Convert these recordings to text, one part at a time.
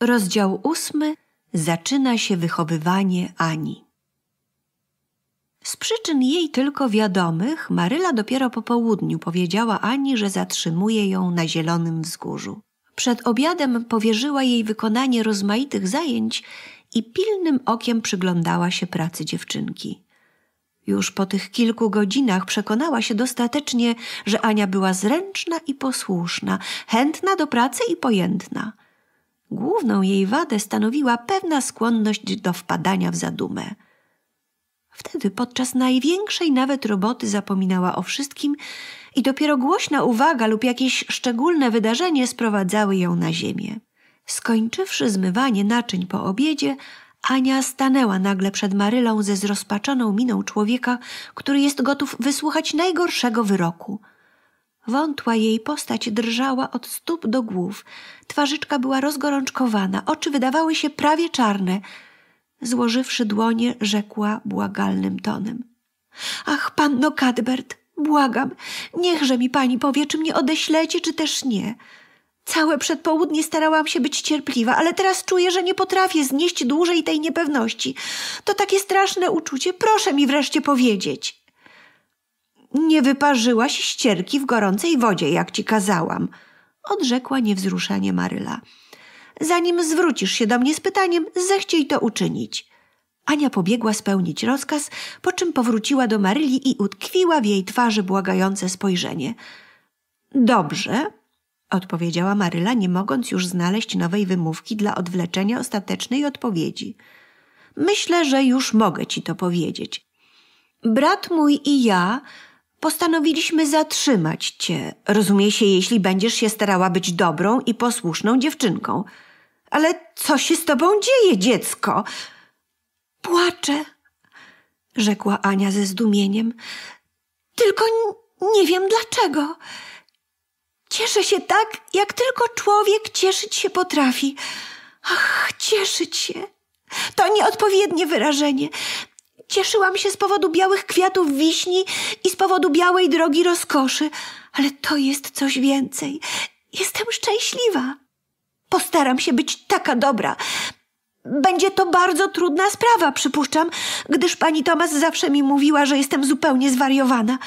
Rozdział ósmy zaczyna się wychowywanie Ani. Z przyczyn jej tylko wiadomych, Maryla dopiero po południu powiedziała Ani, że zatrzymuje ją na zielonym wzgórzu. Przed obiadem powierzyła jej wykonanie rozmaitych zajęć i pilnym okiem przyglądała się pracy dziewczynki. Już po tych kilku godzinach przekonała się dostatecznie, że Ania była zręczna i posłuszna, chętna do pracy i pojętna – Główną jej wadę stanowiła pewna skłonność do wpadania w zadumę. Wtedy podczas największej nawet roboty zapominała o wszystkim i dopiero głośna uwaga lub jakieś szczególne wydarzenie sprowadzały ją na ziemię. Skończywszy zmywanie naczyń po obiedzie, Ania stanęła nagle przed Marylą ze zrozpaczoną miną człowieka, który jest gotów wysłuchać najgorszego wyroku – Wątła jej postać drżała od stóp do głów. Twarzyczka była rozgorączkowana, oczy wydawały się prawie czarne. Złożywszy dłonie, rzekła błagalnym tonem. Ach, panno Cadbert, błagam, niechże mi pani powie, czy mnie odeślecie, czy też nie. Całe przedpołudnie starałam się być cierpliwa, ale teraz czuję, że nie potrafię znieść dłużej tej niepewności. To takie straszne uczucie. Proszę mi wreszcie powiedzieć. Nie wyparzyłaś ścierki w gorącej wodzie, jak ci kazałam, odrzekła niewzruszanie Maryla. Zanim zwrócisz się do mnie z pytaniem, zechciej to uczynić. Ania pobiegła spełnić rozkaz, po czym powróciła do Maryli i utkwiła w jej twarzy błagające spojrzenie. Dobrze, odpowiedziała Maryla, nie mogąc już znaleźć nowej wymówki dla odwleczenia ostatecznej odpowiedzi. Myślę, że już mogę ci to powiedzieć. Brat mój i ja Postanowiliśmy zatrzymać cię, rozumie się, jeśli będziesz się starała być dobrą i posłuszną dziewczynką. Ale co się z tobą dzieje, dziecko? Płaczę, rzekła Ania ze zdumieniem. Tylko nie wiem dlaczego. Cieszę się tak, jak tylko człowiek cieszyć się potrafi. Ach, cieszyć się. To nieodpowiednie wyrażenie. Cieszyłam się z powodu białych kwiatów wiśni i z powodu białej drogi rozkoszy, ale to jest coś więcej. Jestem szczęśliwa. Postaram się być taka dobra. Będzie to bardzo trudna sprawa, przypuszczam, gdyż pani Tomas zawsze mi mówiła, że jestem zupełnie zwariowana,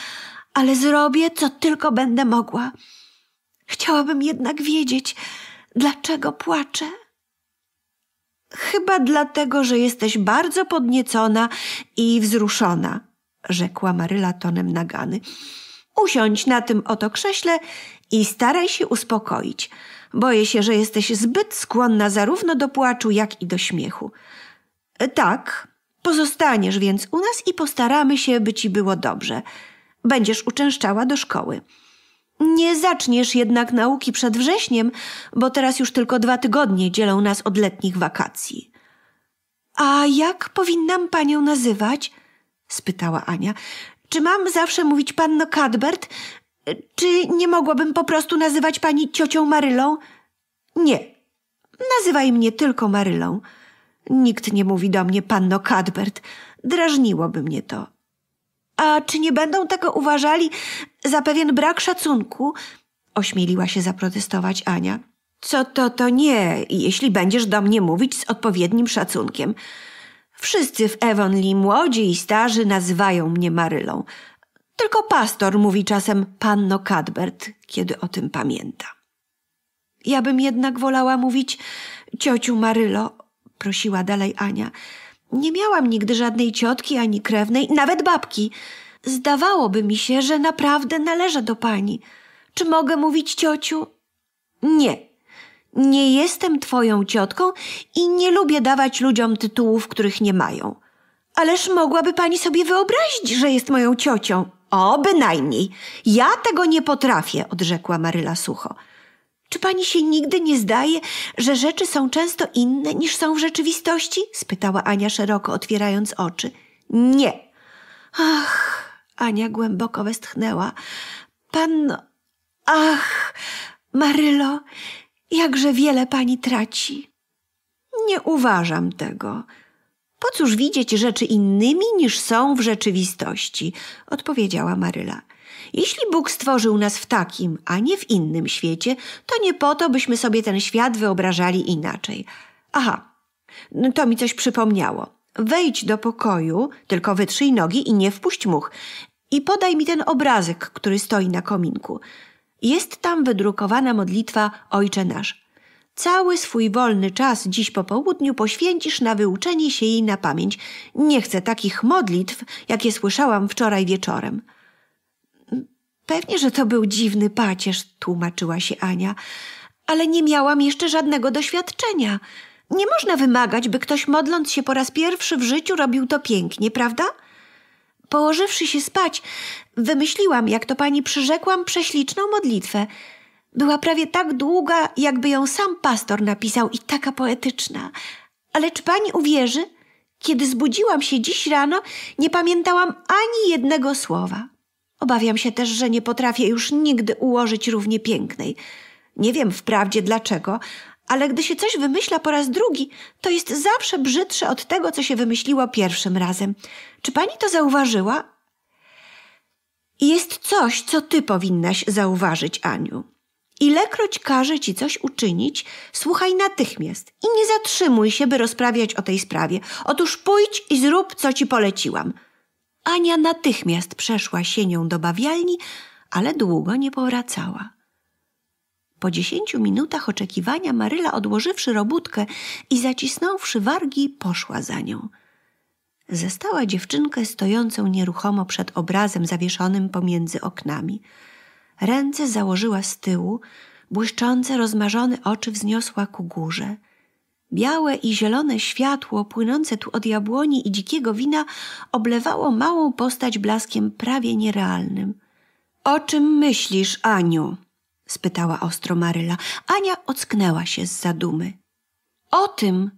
ale zrobię, co tylko będę mogła. Chciałabym jednak wiedzieć, dlaczego płaczę. Chyba dlatego, że jesteś bardzo podniecona i wzruszona, rzekła Maryla tonem nagany. Usiądź na tym oto krześle i staraj się uspokoić. Boję się, że jesteś zbyt skłonna zarówno do płaczu, jak i do śmiechu. E, tak, pozostaniesz więc u nas i postaramy się, by ci było dobrze. Będziesz uczęszczała do szkoły. Nie zaczniesz jednak nauki przed wrześniem, bo teraz już tylko dwa tygodnie dzielą nas od letnich wakacji. A jak powinnam panią nazywać? spytała Ania. Czy mam zawsze mówić panno Cadbert? Czy nie mogłabym po prostu nazywać pani ciocią Marylą? Nie. Nazywaj mnie tylko Marylą. Nikt nie mówi do mnie panno Cadbert. Drażniłoby mnie to. A czy nie będą tego uważali za pewien brak szacunku? Ośmieliła się zaprotestować Ania. Co to, to nie, jeśli będziesz do mnie mówić z odpowiednim szacunkiem. Wszyscy w Evonli, młodzi i starzy, nazywają mnie Marylą. Tylko pastor mówi czasem panno Cadbert, kiedy o tym pamięta. Ja bym jednak wolała mówić ciociu Marylo, prosiła dalej Ania. Nie miałam nigdy żadnej ciotki ani krewnej, nawet babki. Zdawałoby mi się, że naprawdę należę do pani. Czy mogę mówić ciociu? Nie. Nie jestem twoją ciotką i nie lubię dawać ludziom tytułów, których nie mają. Ależ mogłaby pani sobie wyobrazić, że jest moją ciocią. O, bynajmniej. Ja tego nie potrafię, odrzekła Maryla sucho. Czy pani się nigdy nie zdaje, że rzeczy są często inne niż są w rzeczywistości? spytała Ania szeroko otwierając oczy. Nie. Ach, Ania głęboko westchnęła. Pan. Ach, Marylo, jakże wiele pani traci. Nie uważam tego. Po cóż widzieć rzeczy innymi niż są w rzeczywistości? odpowiedziała Maryla. Jeśli Bóg stworzył nas w takim, a nie w innym świecie, to nie po to, byśmy sobie ten świat wyobrażali inaczej. Aha, no to mi coś przypomniało. Wejdź do pokoju, tylko wytrzyj nogi i nie wpuść much. I podaj mi ten obrazek, który stoi na kominku. Jest tam wydrukowana modlitwa Ojcze Nasz. Cały swój wolny czas dziś po południu poświęcisz na wyuczenie się jej na pamięć. Nie chcę takich modlitw, jakie słyszałam wczoraj wieczorem. Pewnie, że to był dziwny pacierz, tłumaczyła się Ania, ale nie miałam jeszcze żadnego doświadczenia. Nie można wymagać, by ktoś modląc się po raz pierwszy w życiu robił to pięknie, prawda? Położywszy się spać, wymyśliłam, jak to pani przyrzekłam, prześliczną modlitwę. Była prawie tak długa, jakby ją sam pastor napisał i taka poetyczna. Ale czy pani uwierzy? Kiedy zbudziłam się dziś rano, nie pamiętałam ani jednego słowa. Obawiam się też, że nie potrafię już nigdy ułożyć równie pięknej. Nie wiem wprawdzie dlaczego, ale gdy się coś wymyśla po raz drugi, to jest zawsze brzydsze od tego, co się wymyśliło pierwszym razem. Czy pani to zauważyła? Jest coś, co ty powinnaś zauważyć, Aniu. Ilekroć każe ci coś uczynić, słuchaj natychmiast i nie zatrzymuj się, by rozprawiać o tej sprawie. Otóż pójdź i zrób, co ci poleciłam – Ania natychmiast przeszła sienią do bawialni, ale długo nie powracała. Po dziesięciu minutach oczekiwania Maryla, odłożywszy robótkę i zacisnąwszy wargi, poszła za nią. Zastała dziewczynkę stojącą nieruchomo przed obrazem zawieszonym pomiędzy oknami. Ręce założyła z tyłu, błyszczące, rozmarzone oczy wzniosła ku górze – Białe i zielone światło płynące tu od jabłoni i dzikiego wina oblewało małą postać blaskiem prawie nierealnym. O czym myślisz, Aniu? spytała ostro Maryla. Ania ocknęła się z zadumy. O tym,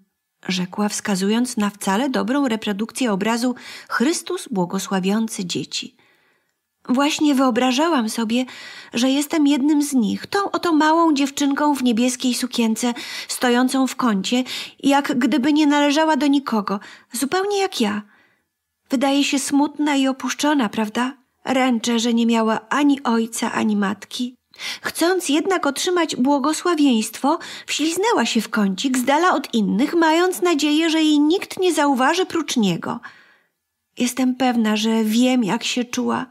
rzekła, wskazując na wcale dobrą reprodukcję obrazu Chrystus błogosławiący dzieci. Właśnie wyobrażałam sobie, że jestem jednym z nich, tą oto małą dziewczynką w niebieskiej sukience, stojącą w kącie, jak gdyby nie należała do nikogo, zupełnie jak ja. Wydaje się smutna i opuszczona, prawda? Ręczę, że nie miała ani ojca, ani matki. Chcąc jednak otrzymać błogosławieństwo, wśliznęła się w kącik, z dala od innych, mając nadzieję, że jej nikt nie zauważy prócz niego. Jestem pewna, że wiem, jak się czuła –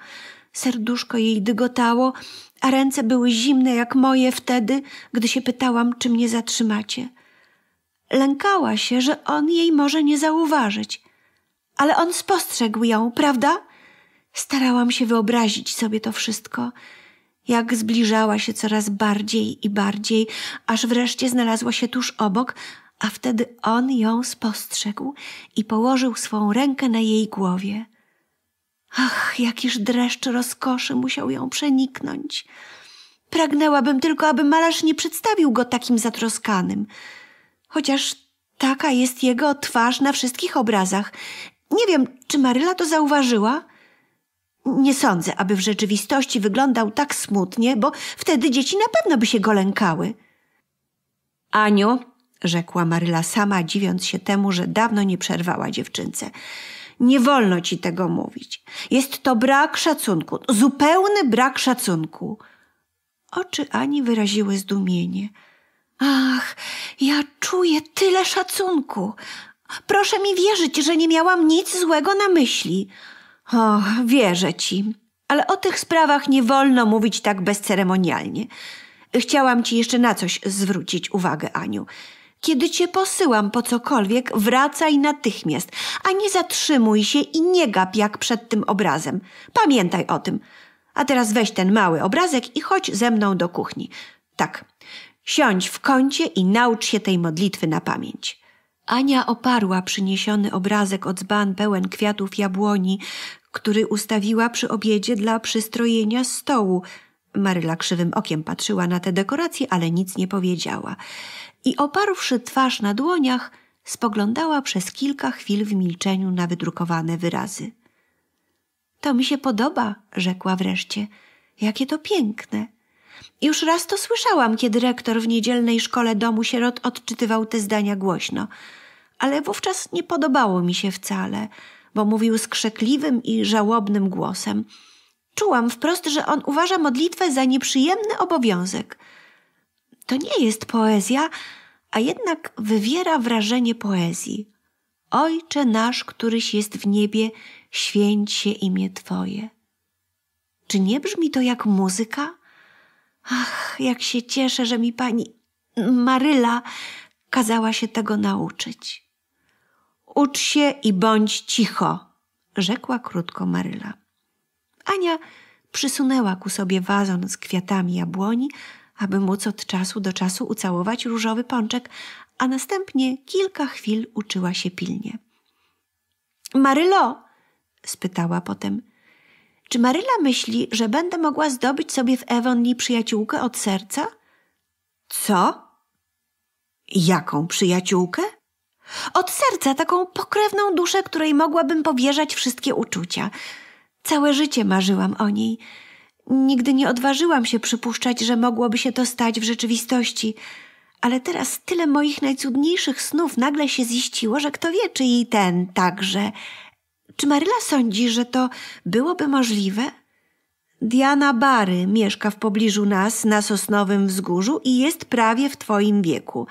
Serduszko jej dygotało, a ręce były zimne jak moje wtedy, gdy się pytałam, czy mnie zatrzymacie. Lękała się, że on jej może nie zauważyć. Ale on spostrzegł ją, prawda? Starałam się wyobrazić sobie to wszystko, jak zbliżała się coraz bardziej i bardziej, aż wreszcie znalazła się tuż obok, a wtedy on ją spostrzegł i położył swą rękę na jej głowie. Ach, jakiż dreszcz rozkoszy musiał ją przeniknąć. Pragnęłabym tylko, aby malarz nie przedstawił go takim zatroskanym. Chociaż taka jest jego twarz na wszystkich obrazach. Nie wiem, czy Maryla to zauważyła? Nie sądzę, aby w rzeczywistości wyglądał tak smutnie, bo wtedy dzieci na pewno by się go lękały. Aniu, rzekła Maryla sama, dziwiąc się temu, że dawno nie przerwała dziewczynce – nie wolno ci tego mówić. Jest to brak szacunku, zupełny brak szacunku. Oczy Ani wyraziły zdumienie. Ach, ja czuję tyle szacunku. Proszę mi wierzyć, że nie miałam nic złego na myśli. O, wierzę ci, ale o tych sprawach nie wolno mówić tak bezceremonialnie. Chciałam ci jeszcze na coś zwrócić uwagę, Aniu. Kiedy cię posyłam po cokolwiek, wracaj natychmiast, a nie zatrzymuj się i nie gap jak przed tym obrazem. Pamiętaj o tym. A teraz weź ten mały obrazek i chodź ze mną do kuchni. Tak, siądź w kącie i naucz się tej modlitwy na pamięć. Ania oparła przyniesiony obrazek od dzban pełen kwiatów jabłoni, który ustawiła przy obiedzie dla przystrojenia stołu. Maryla krzywym okiem patrzyła na te dekoracje, ale nic nie powiedziała i oparłszy twarz na dłoniach, spoglądała przez kilka chwil w milczeniu na wydrukowane wyrazy. To mi się podoba, rzekła wreszcie. Jakie to piękne. Już raz to słyszałam, kiedy rektor w niedzielnej szkole domu sierot odczytywał te zdania głośno, ale wówczas nie podobało mi się wcale, bo mówił skrzekliwym i żałobnym głosem. Czułam wprost, że on uważa modlitwę za nieprzyjemny obowiązek – to nie jest poezja, a jednak wywiera wrażenie poezji. Ojcze nasz, któryś jest w niebie, święć się imię Twoje. Czy nie brzmi to jak muzyka? Ach, jak się cieszę, że mi pani Maryla kazała się tego nauczyć. Ucz się i bądź cicho, rzekła krótko Maryla. Ania przysunęła ku sobie wazon z kwiatami jabłoni, aby móc od czasu do czasu ucałować różowy pączek, a następnie kilka chwil uczyła się pilnie. Marylo! spytała potem. Czy Maryla myśli, że będę mogła zdobyć sobie w Ewonli przyjaciółkę od serca? Co? Jaką przyjaciółkę? Od serca taką pokrewną duszę, której mogłabym powierzać wszystkie uczucia. Całe życie marzyłam o niej – Nigdy nie odważyłam się przypuszczać, że mogłoby się to stać w rzeczywistości, ale teraz tyle moich najcudniejszych snów nagle się ziściło, że kto wie, czy i ten także. Czy Maryla sądzi, że to byłoby możliwe? Diana Bary mieszka w pobliżu nas na Sosnowym Wzgórzu i jest prawie w twoim wieku.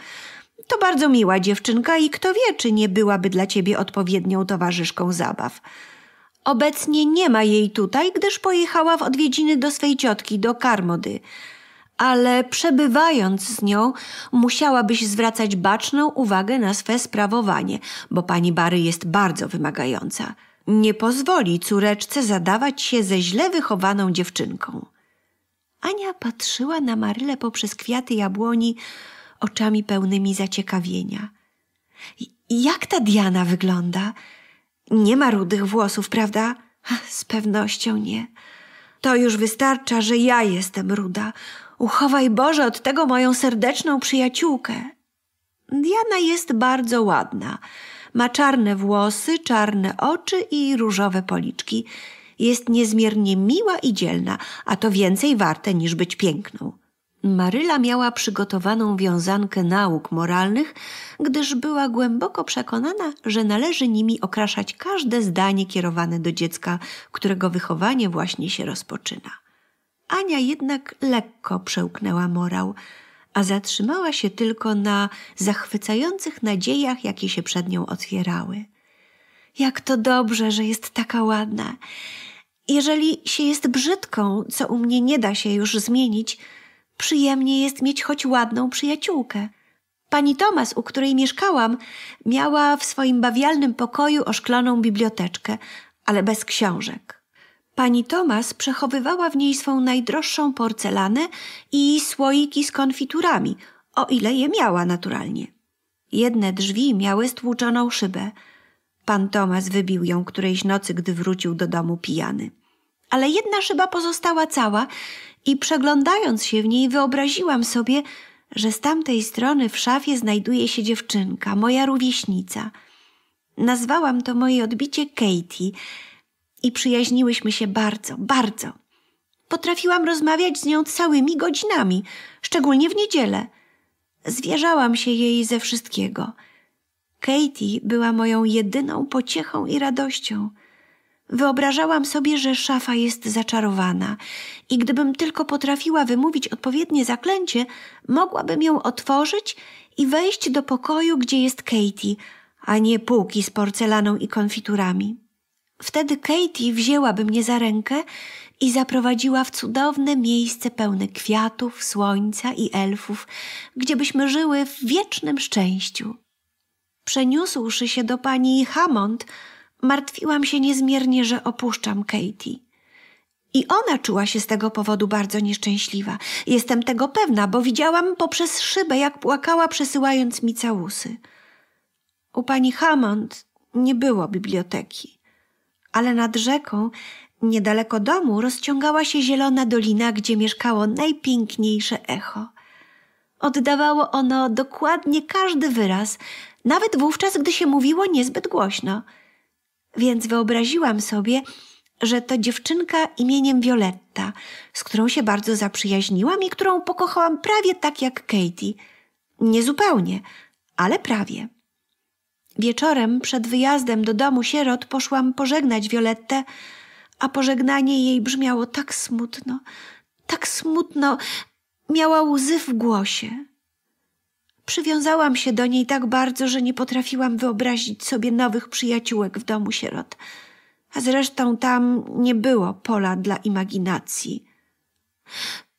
To bardzo miła dziewczynka i kto wie, czy nie byłaby dla ciebie odpowiednią towarzyszką zabaw. Obecnie nie ma jej tutaj, gdyż pojechała w odwiedziny do swej ciotki, do Karmody. Ale przebywając z nią, musiałabyś zwracać baczną uwagę na swe sprawowanie, bo pani Bary jest bardzo wymagająca. Nie pozwoli córeczce zadawać się ze źle wychowaną dziewczynką. Ania patrzyła na Marylę poprzez kwiaty jabłoni oczami pełnymi zaciekawienia. Jak ta Diana wygląda? Nie ma rudych włosów, prawda? Z pewnością nie. To już wystarcza, że ja jestem ruda. Uchowaj Boże od tego moją serdeczną przyjaciółkę. Diana jest bardzo ładna. Ma czarne włosy, czarne oczy i różowe policzki. Jest niezmiernie miła i dzielna, a to więcej warte niż być piękną. Maryla miała przygotowaną wiązankę nauk moralnych, gdyż była głęboko przekonana, że należy nimi okraszać każde zdanie kierowane do dziecka, którego wychowanie właśnie się rozpoczyna. Ania jednak lekko przełknęła morał, a zatrzymała się tylko na zachwycających nadziejach, jakie się przed nią otwierały. Jak to dobrze, że jest taka ładna. Jeżeli się jest brzydką, co u mnie nie da się już zmienić, Przyjemnie jest mieć choć ładną przyjaciółkę. Pani Tomas, u której mieszkałam, miała w swoim bawialnym pokoju oszkloną biblioteczkę, ale bez książek. Pani Tomas przechowywała w niej swą najdroższą porcelanę i słoiki z konfiturami, o ile je miała naturalnie. Jedne drzwi miały stłuczoną szybę. Pan Tomas wybił ją którejś nocy, gdy wrócił do domu pijany. Ale jedna szyba pozostała cała i przeglądając się w niej wyobraziłam sobie, że z tamtej strony w szafie znajduje się dziewczynka, moja rówieśnica. Nazwałam to moje odbicie Katie i przyjaźniłyśmy się bardzo, bardzo. Potrafiłam rozmawiać z nią całymi godzinami, szczególnie w niedzielę. Zwierzałam się jej ze wszystkiego. Katie była moją jedyną pociechą i radością – Wyobrażałam sobie, że szafa jest zaczarowana i gdybym tylko potrafiła wymówić odpowiednie zaklęcie, mogłabym ją otworzyć i wejść do pokoju, gdzie jest Katie, a nie półki z porcelaną i konfiturami. Wtedy Katie wzięłaby mnie za rękę i zaprowadziła w cudowne miejsce pełne kwiatów, słońca i elfów, gdzie byśmy żyły w wiecznym szczęściu. Przeniósłszy się do pani Hammond, Martwiłam się niezmiernie, że opuszczam Katie. I ona czuła się z tego powodu bardzo nieszczęśliwa. Jestem tego pewna, bo widziałam poprzez szybę, jak płakała, przesyłając mi całusy. U pani Hammond nie było biblioteki, ale nad rzeką, niedaleko domu, rozciągała się zielona dolina, gdzie mieszkało najpiękniejsze echo. Oddawało ono dokładnie każdy wyraz, nawet wówczas, gdy się mówiło niezbyt głośno – więc wyobraziłam sobie, że to dziewczynka imieniem Violetta, z którą się bardzo zaprzyjaźniłam i którą pokochałam prawie tak jak Katie. zupełnie, ale prawie. Wieczorem przed wyjazdem do domu sierot poszłam pożegnać Violettę, a pożegnanie jej brzmiało tak smutno, tak smutno, miała łzy w głosie. Przywiązałam się do niej tak bardzo, że nie potrafiłam wyobrazić sobie nowych przyjaciółek w domu sierot. A zresztą tam nie było pola dla imaginacji.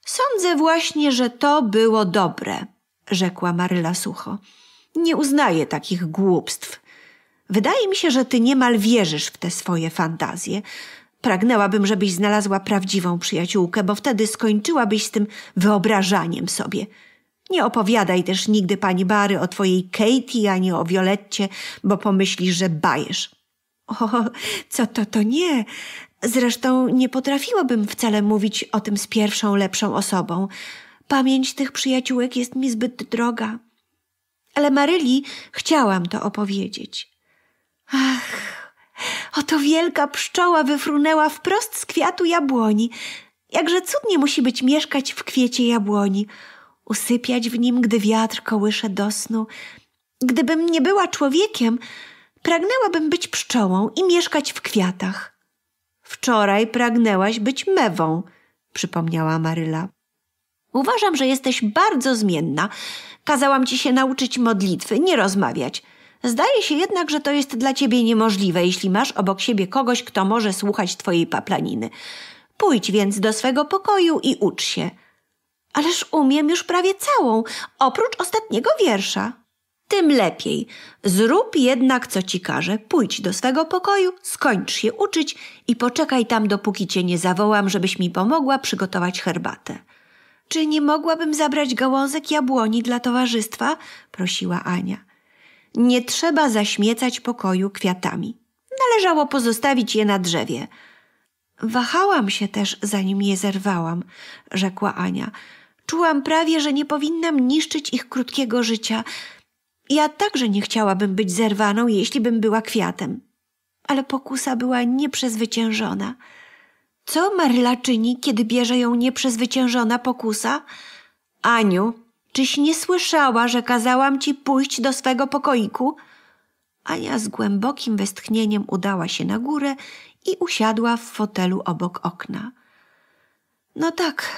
Sądzę właśnie, że to było dobre, rzekła Maryla sucho. Nie uznaję takich głupstw. Wydaje mi się, że ty niemal wierzysz w te swoje fantazje. Pragnęłabym, żebyś znalazła prawdziwą przyjaciółkę, bo wtedy skończyłabyś z tym wyobrażaniem sobie – nie opowiadaj też nigdy pani Bary o twojej Katie ani o Violetcie, bo pomyślisz, że bajesz. O, co to, to nie. Zresztą nie potrafiłabym wcale mówić o tym z pierwszą, lepszą osobą. Pamięć tych przyjaciółek jest mi zbyt droga. Ale Maryli chciałam to opowiedzieć. Ach, oto wielka pszczoła wyfrunęła wprost z kwiatu jabłoni. Jakże cudnie musi być mieszkać w kwiecie jabłoni – usypiać w nim, gdy wiatr kołysze do snu. Gdybym nie była człowiekiem, pragnęłabym być pszczołą i mieszkać w kwiatach. Wczoraj pragnęłaś być mewą, przypomniała Maryla. Uważam, że jesteś bardzo zmienna. Kazałam ci się nauczyć modlitwy, nie rozmawiać. Zdaje się jednak, że to jest dla ciebie niemożliwe, jeśli masz obok siebie kogoś, kto może słuchać twojej paplaniny. Pójdź więc do swego pokoju i ucz się. Ależ umiem już prawie całą, oprócz ostatniego wiersza. Tym lepiej. Zrób jednak, co ci każe. Pójdź do swego pokoju, skończ się uczyć i poczekaj tam, dopóki cię nie zawołam, żebyś mi pomogła przygotować herbatę. Czy nie mogłabym zabrać gałązek jabłoni dla towarzystwa? prosiła Ania. Nie trzeba zaśmiecać pokoju kwiatami. Należało pozostawić je na drzewie. Wahałam się też, zanim je zerwałam, rzekła Ania. Czułam prawie, że nie powinnam niszczyć ich krótkiego życia. Ja także nie chciałabym być zerwaną, jeśli bym była kwiatem. Ale pokusa była nieprzezwyciężona. Co Maryla czyni, kiedy bierze ją nieprzezwyciężona pokusa? Aniu, czyś nie słyszała, że kazałam ci pójść do swego pokoiku? Ania z głębokim westchnieniem udała się na górę i usiadła w fotelu obok okna. No tak,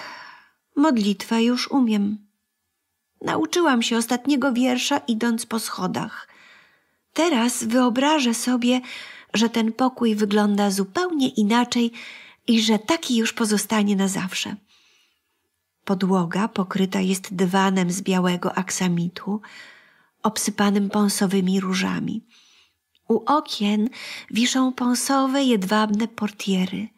Modlitwę już umiem. Nauczyłam się ostatniego wiersza idąc po schodach. Teraz wyobrażę sobie, że ten pokój wygląda zupełnie inaczej i że taki już pozostanie na zawsze. Podłoga pokryta jest dywanem z białego aksamitu, obsypanym pąsowymi różami. U okien wiszą pąsowe, jedwabne portiery.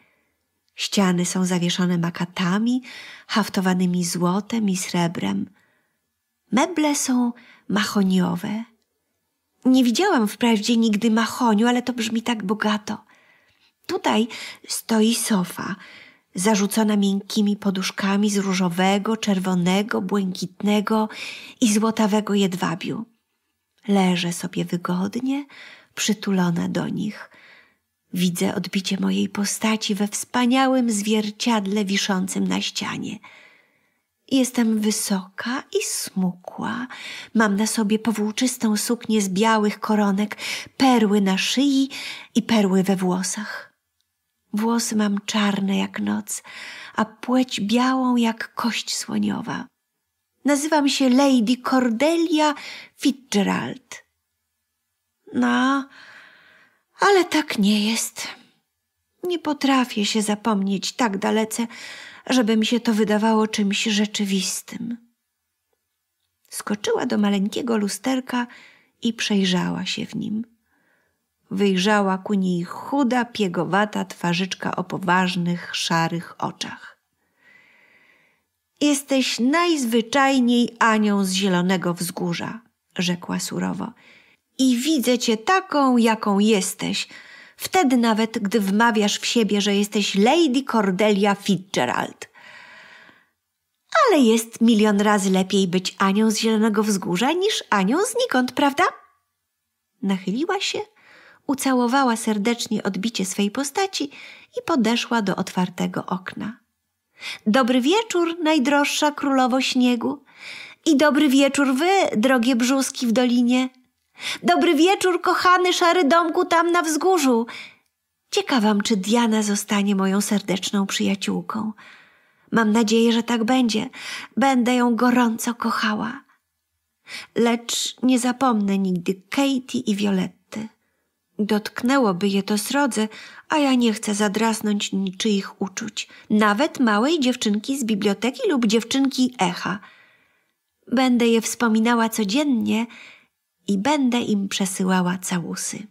Ściany są zawieszone makatami, haftowanymi złotem i srebrem. Meble są mahoniowe. Nie widziałam wprawdzie nigdy mahoniu, ale to brzmi tak bogato. Tutaj stoi sofa, zarzucona miękkimi poduszkami z różowego, czerwonego, błękitnego i złotawego jedwabiu. Leżę sobie wygodnie, przytulona do nich – Widzę odbicie mojej postaci we wspaniałym zwierciadle wiszącym na ścianie. Jestem wysoka i smukła. Mam na sobie powłóczystą suknię z białych koronek, perły na szyi i perły we włosach. Włosy mam czarne jak noc, a płeć białą jak kość słoniowa. Nazywam się Lady Cordelia Fitzgerald. No, ale tak nie jest. Nie potrafię się zapomnieć tak dalece, żeby mi się to wydawało czymś rzeczywistym. Skoczyła do maleńkiego lusterka i przejrzała się w nim. Wyjrzała ku niej chuda, piegowata twarzyczka o poważnych, szarych oczach. Jesteś najzwyczajniej Anią z Zielonego Wzgórza, rzekła surowo i widzę cię taką, jaką jesteś. Wtedy nawet, gdy wmawiasz w siebie, że jesteś Lady Cordelia Fitzgerald. Ale jest milion razy lepiej być Anią z Zielonego Wzgórza niż Anią znikąd, prawda? Nachyliła się, ucałowała serdecznie odbicie swej postaci i podeszła do otwartego okna. Dobry wieczór, najdroższa królowo śniegu. I dobry wieczór wy, drogie brzuski w dolinie, Dobry wieczór, kochany szary domku tam na wzgórzu. Ciekawam, czy Diana zostanie moją serdeczną przyjaciółką. Mam nadzieję, że tak będzie. Będę ją gorąco kochała. Lecz nie zapomnę nigdy Katie i Violetty. Dotknęłoby je to srodze, a ja nie chcę zadrasnąć niczyich uczuć, nawet małej dziewczynki z biblioteki lub dziewczynki echa. Będę je wspominała codziennie i będę im przesyłała całusy.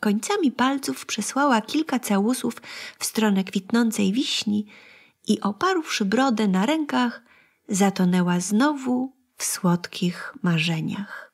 Końcami palców przesłała kilka całusów w stronę kwitnącej wiśni i oparłszy brodę na rękach, zatonęła znowu w słodkich marzeniach.